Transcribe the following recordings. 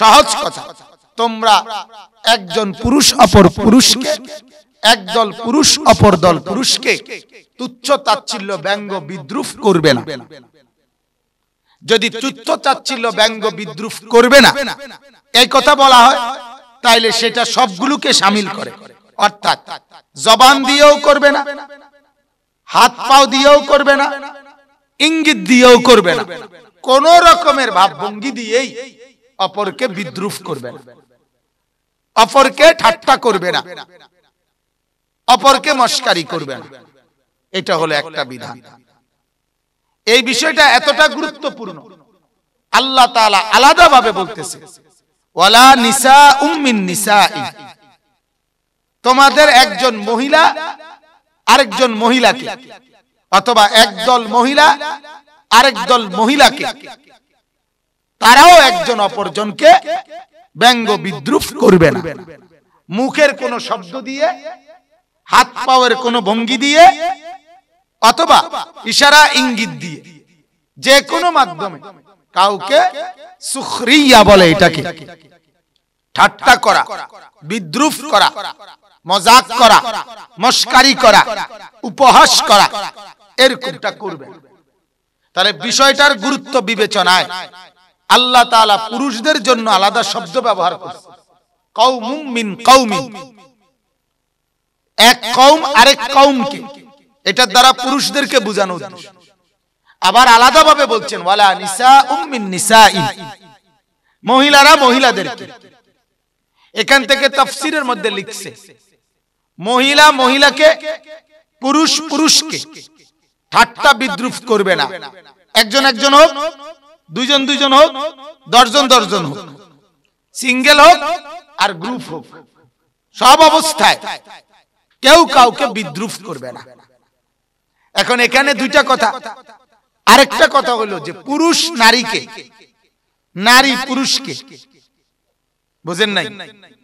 সহজ কথা তোমরা একজন পুরুষ অপর পুরুষকে একদল পুরুষ অপর দল পুরুষকে তুচ্ছ তাচ্ছিল্য ব্যঙ্গ বিদ্রুপ করবে না যদি তুচ্ছ তাচ্ছিল্য ব্যঙ্গ বিদ্রুপ করবে না এই কথা বলা হয় তাইলে সেটা সবগুলোকে সামিল করে অর্থাৎ জবান দিয়েও করবে না হাত পাও দিয়েও করবে না ইঙ্গিত দিয়েও করবে না কোন রকমের ভাবভঙ্গি দিয়েই অপরকে বিদ্রুপ করবে না অপরকে ঠাট্টা করবে না অপরকে মস্কারি করবে না এটা হলো একটা বিধান এই বিষয়টা এতটা গুরুত্বপূর্ণ আল্লাহ তাআলা ভাবে বলতেছে ওয়ালা নিসা উম্মিন নিসাই তোমাদের একজন মহিলা আরেকজন মহিলাকে অথবা একদল মহিলা আরেক দল মহিলাকে তারাও একজন অপরজনকে ব্যঙ্গ বিদ্রুপ করবে না মুখের কোন শব্দ দিয়ে হাত পাওয়ার কোন ভঙ্গি দিয়ে অথবা ইশারা ইঙ্গিত দিয়ে যে কোনো মাধ্যমে কাউকে সুখরিয়া বলে এটাকে ঠাট্টা করা বিদ্রুপ করা মজাক করা মস্কারি করা উপহাস করা এরকমটা করবে তাহলে বিষয়টার গুরুত্ব বিবেচনায় আল্লাহ তালা পুরুষদের জন্য আলাদা শব্দ ব্যবহার করছে এক কৌম আরেক কৌমকে এটার দ্বারা পুরুষদেরকে বোঝানো আবার বলছেন মহিলারা মহিলাদেরকে এখান থেকে তফসিরের মধ্যে লিখছে মহিলা মহিলাকে পুরুষ পুরুষকে ঠাট্টা বিদ্রুপ করবে না একজন একজন হোক দুইজন দুইজন হোক দশজন দশজন হোক সিঙ্গেল হোক আর গ্রুপ হোক সব অবস্থায় কেউ কাউকে বিদ্রুপ করবে না এখন এখানে দুইটা কথা আরেকটা কথা হলো যে পুরুষ নারীকে নারী পুরুষকে বোঝেন নাই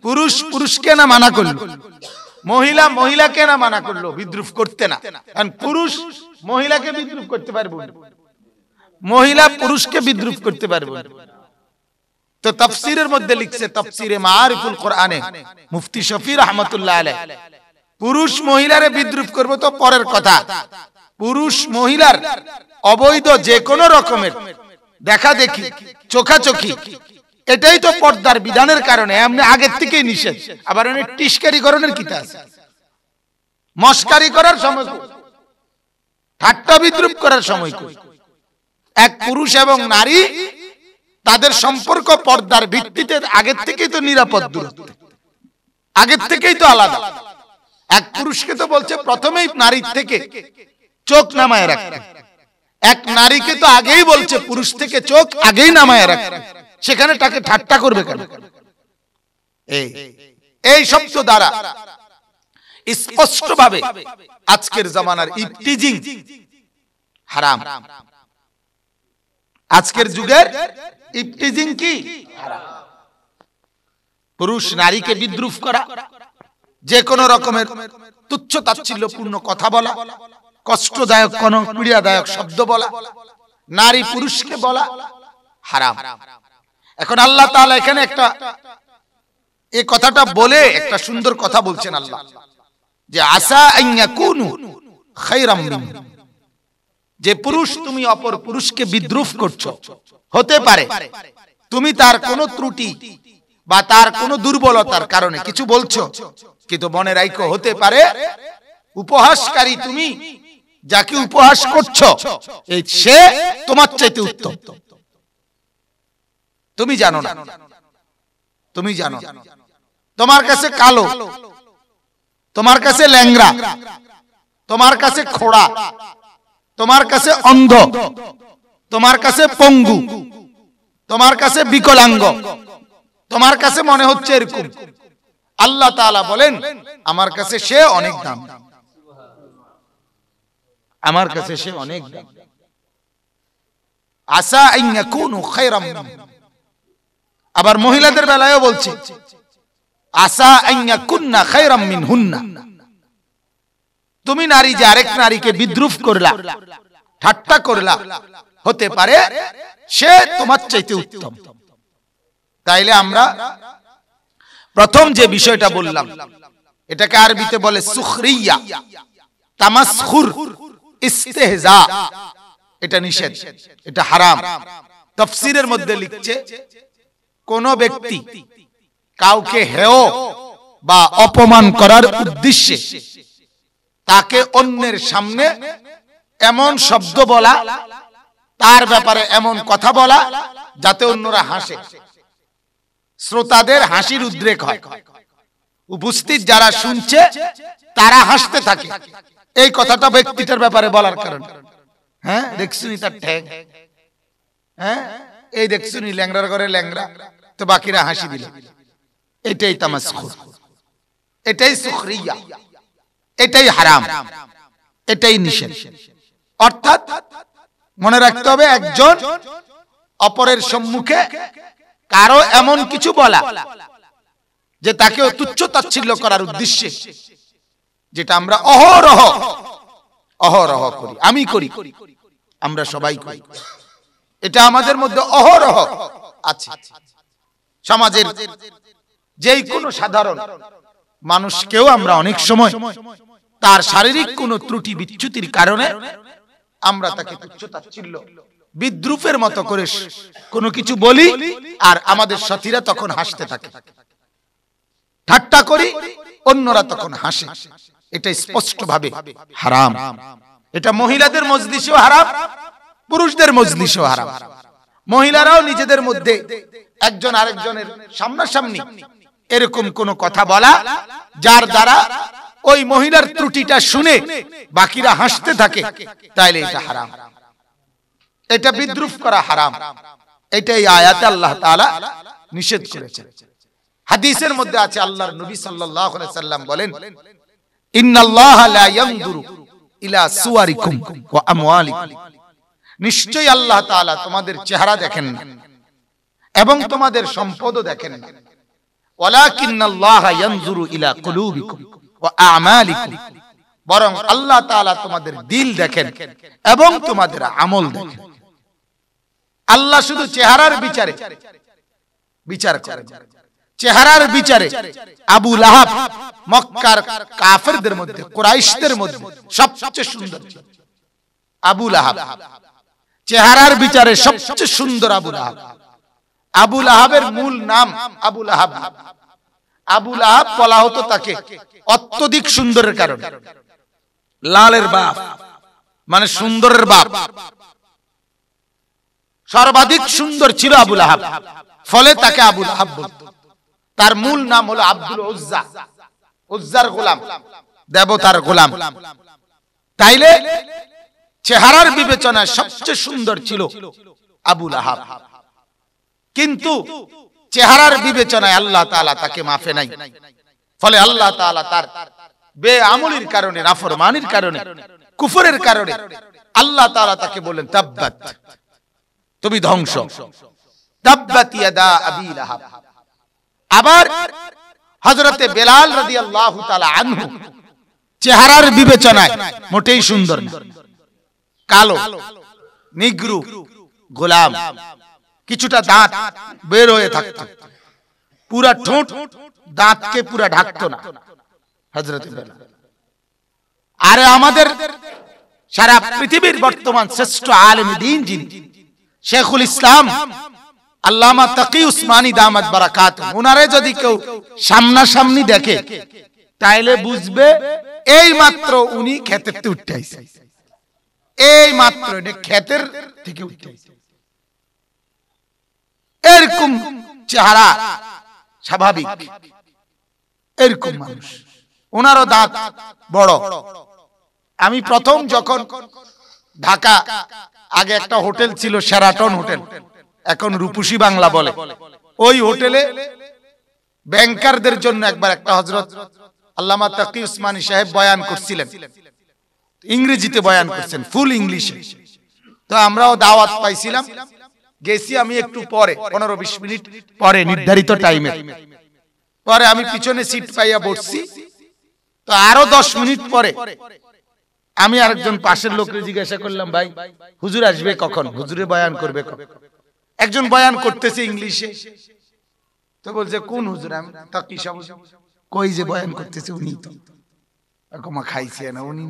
পুরুষ পুরুষকে না মানা করলো মহিলা মহিলাকে না মানা করলো বিদ্রুপ করতে না কারণ পুরুষ মহিলাকে বিদ্রুপ করতে পারবো মহিলা পুরুষকে বিদ্রুপ করতে পারবে তো তফসিরের মধ্যে লিখছে তফসিরে মারিফুল কোরআনে মুফতি শফির রহমতুল্লাহ আলে পুরুষ মহিলারে বিদ্রুপ করবো তো পরের কথা পুরুষ মহিলার অবৈধ যে কোনো রকমের দেখা দেখি চোখাচোখি এটাই তো পর্দার বিধানের কারণে এমনি আগের থেকেই নিষেধ আবার এমনি টিসকারিকরণের কিতা আছে মস্কারি করার সময় ঠাট্টা বিদ্রুপ করার সময় কই এক পুরুষ এবং নারী তাদের সম্পর্ক পর্দার ভিত্তিতে আগের থেকেই তো নিরাপদ দূরত্ব আগের থেকেই তো আলাদা এক পুরুষকে তো বলছে প্রথমেই নারীর থেকে চোখ নামায় রাখতে এক নারীকে তো আগেই বলছে পুরুষ থেকে চোখ আগেই নামায় রাখতে সেখানে তাকে ঠাট্টা করবে কেন এই এই শব্দ দ্বারা স্পষ্টভাবে আজকের জামানার ইফটিজিং হারাম আজকের যুগের ইপটিজিং কি পুরুষ নারীকে বিদ্রুপ করা যে কোন রকমের তুচ্ছ তাচ্ছিল্যপূর্ণ কথা বলা কষ্টদায়ক কোন পীড়াদায়ক শব্দ বলা নারী পুরুষকে বলা হারাম এখন আল্লাহ তাআলা এখানে একটা এই কথাটা বলে একটা সুন্দর কথা বলছেন আল্লাহ যে আসা আইয়া কুনু খাইরাম যে পুরুষ তুমি অপর পুরুষকে বিদ্রুপ করছো হতে পারে তুমি তার কোন ত্রুটি বা তার কোনো দুর্বলতার কারণে কিছু বলছো কিন্তু মনে রাইকো হতে পারে উপহাসকারী তুমি যাকে উপহাস করছো সে তোমার চাইতে উত্তম তুমি জানো না তুমি জানো তোমার কাছে কালো তোমার কাছে ল্যাংরা তোমার কাছে খোড়া তোমার কাছে অন্ধ তোমার কাছে পঙ্গু তোমার কাছে বিকলাঙ্গ তোমার কাছে মনে হচ্ছে এরকম আল্লাহ তালা বলেন আমার কাছে সে অনেক দাম আমার কাছে সে অনেক দাম আসা আবার মহিলাদের বেলায়ও বলছে আসা আইয়া কুন্না খাই রাম্মিন হুন্না তুমি নারী যে আরেক নারীকে বিদ্রুপ করলা ঠাট্টা করলা হতে পারে সে তোমার চাইতে উত্তম তাইলে আমরা প্রথম যে বিষয়টা বললাম এটাকে আরবিতে বলে সুখরিয়া তামাসখুর ইস্তেহজা এটা নিষেধ এটা হারাম তফসিরের মধ্যে লিখছে কোন ব্যক্তি কাউকে হেও বা অপমান করার উদ্দেশ্যে তাকে অন্যের সামনে এমন শব্দ বলা তার ব্যাপারে এমন কথা বলা যাতে অন্যরা হাসে শ্রোতাদের হাসির উদ্রেক হয় উপস্থিত যারা শুনছে তারা হাসতে থাকে এই কথাটা ব্যক্তিটার ব্যাপারে বলার কারণ হ্যাঁ দেখছুনি তার ঠ্যাং হ্যাঁ এই দেখছুনি ল্যাংরার ঘরে ল্যাংরা তো বাকিরা হাসি দিল এটাই তামাস এটাই সুখরিয়া এটাই হারাম এটাই নিষেধ অর্থাৎ মনে রাখতে হবে একজন অপরের সম্মুখে কারো এমন কিছু বলা যে তাকে তুচ্ছ তাচ্ছিল্য করার উদ্দেশ্যে যেটা আমরা অহরহ অহরহ করি আমি করি আমরা সবাই করি এটা আমাদের মধ্যে অহরহ আছে সমাজের যেই কোনো সাধারণ মানুষকেও আমরা অনেক সময় তার শারীরিক কোনো ত্রুটি বিচ্যুতির কারণে আমরা তাকে বিদ্রুপের মতো করে কোনো কিছু বলি আর আমাদের সাথীরা তখন হাসতে থাকে ঠাট্টা করি অন্যরা তখন হাসে এটা স্পষ্ট ভাবে হারাম এটা মহিলাদের মজলিসেও হারাম পুরুষদের মজলিসেও হারাম মহিলারাও নিজেদের মধ্যে একজন আরেকজনের সামনাসামনি এরকম কোন কথা বলা যার দ্বারা ওই মহিলার ত্রুটিটা শুনে বাকিরা হাসতে থাকে তাইলে এটা হারাম এটা বিদ্রুপ করা হারাম এটা এই আয়াতে আল্লাহ তালা নিষেধ করেছেন হাদিসের মধ্যে আছে আল্লাহর নবী সাল্লাম বলেন নিশ্চয় আল্লাহ তোমাদের চেহারা দেখেন না এবং তোমাদের সম্পদও দেখেন না বরং আল্লাহ তোমাদের দিল দেখেন এবং তোমাদের আমল দেখেন আল্লাহ শুধু চেহারার বিচারে বিচার করেন চেহারার বিচারে আবু লাহাব মক্কার কাফেরদের মধ্যে কোরাইশদের মধ্যে সবচেয়ে সুন্দর আবু লাহাব চেহারার বিচারে সবচেয়ে সুন্দর আবু লাহাব আবু লাহাবের মূল নাম আবু লাহাব আবুল আহাব বলা হতো তাকে অত্যধিক সুন্দরের কারণে লালের বাপ মানে সুন্দরের বাপ সর্বাধিক সুন্দর ছিল আবুল আহাব ফলে তাকে আবুল আহাব বলত তার মূল নাম হলো আব্দুল উজ্জা উজ্জার গোলাম দেবতার গোলাম তাইলে চেহারার বিবেচনায় সবচেয়ে সুন্দর ছিল আবুল আহাব কিন্তু চেহারার বিবেচনায় আল্লাহ তালা তাকে মাফে নাই ফলে আল্লাহ তালা তার বে আমলির কারণে নাফরমানির কারণে কুফরের কারণে আল্লাহ তালা তাকে বলেন তাব্বাত তুমি ধ্বংস আবার হজরতে বেলাল রাজি আল্লাহ আনহু চেহারার বিবেচনায় মোটেই সুন্দর কালো নিগ্রু গোলাম কিছুটা দাঁত বের হয়ে থাকত পুরা ঠোঁট দাঁতকে পুরা ঢাকতো না হজরত আরে আমাদের সারা পৃথিবীর বর্তমান শ্রেষ্ঠ আলম দিন যিনি শেখুল ইসলাম আল্লামা তাকি উসমানী দামাত বারাকাত ওনারে যদি কেউ সামনাসামনি দেখে তাইলে বুঝবে এই মাত্র উনি ক্ষেতের উঠতে এই মাত্র এটা ক্ষেতের থেকে উঠতে এরকম চেহারা স্বাভাবিক এরকম মানুষ ওনারও দাঁত বড় আমি প্রথম যখন ঢাকা আগে একটা হোটেল ছিল সেরাটন হোটেল এখন রূপসী বাংলা বলে ওই হোটেলে ব্যাংকারদের জন্য একবার একটা হজরত আল্লামা তাকি উসমানী সাহেব বয়ান করছিলেন ইংরেজিতে বয়ান করছেন ফুল ইংলিশে তো আমরাও দাওয়াত পাইছিলাম গেছি আমি একটু পরে পনেরো বিশ মিনিট পরে নির্ধারিত টাইমে পরে আমি পিছনে সিট পাইয়া বসছি তো আরো দশ মিনিট পরে আমি আরেকজন পাশের লোককে জিজ্ঞাসা করলাম ভাই হুজুর আসবে কখন হুজুরে বয়ান করবে একজন বয়ান করতেছে ইংলিশে তো বলছে কোন হুজুর আমি তা কি কই যে বয়ান করতেছে উনি তো খাইছে না উনি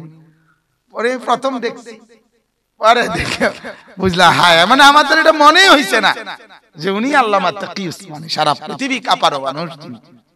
পরে প্রথম দেখছি বুঝলা হায় মানে আমাদের এটা মনে হয়েছে না যে উনি আল্লাহ সারা পৃথিবী কাপার মানুষ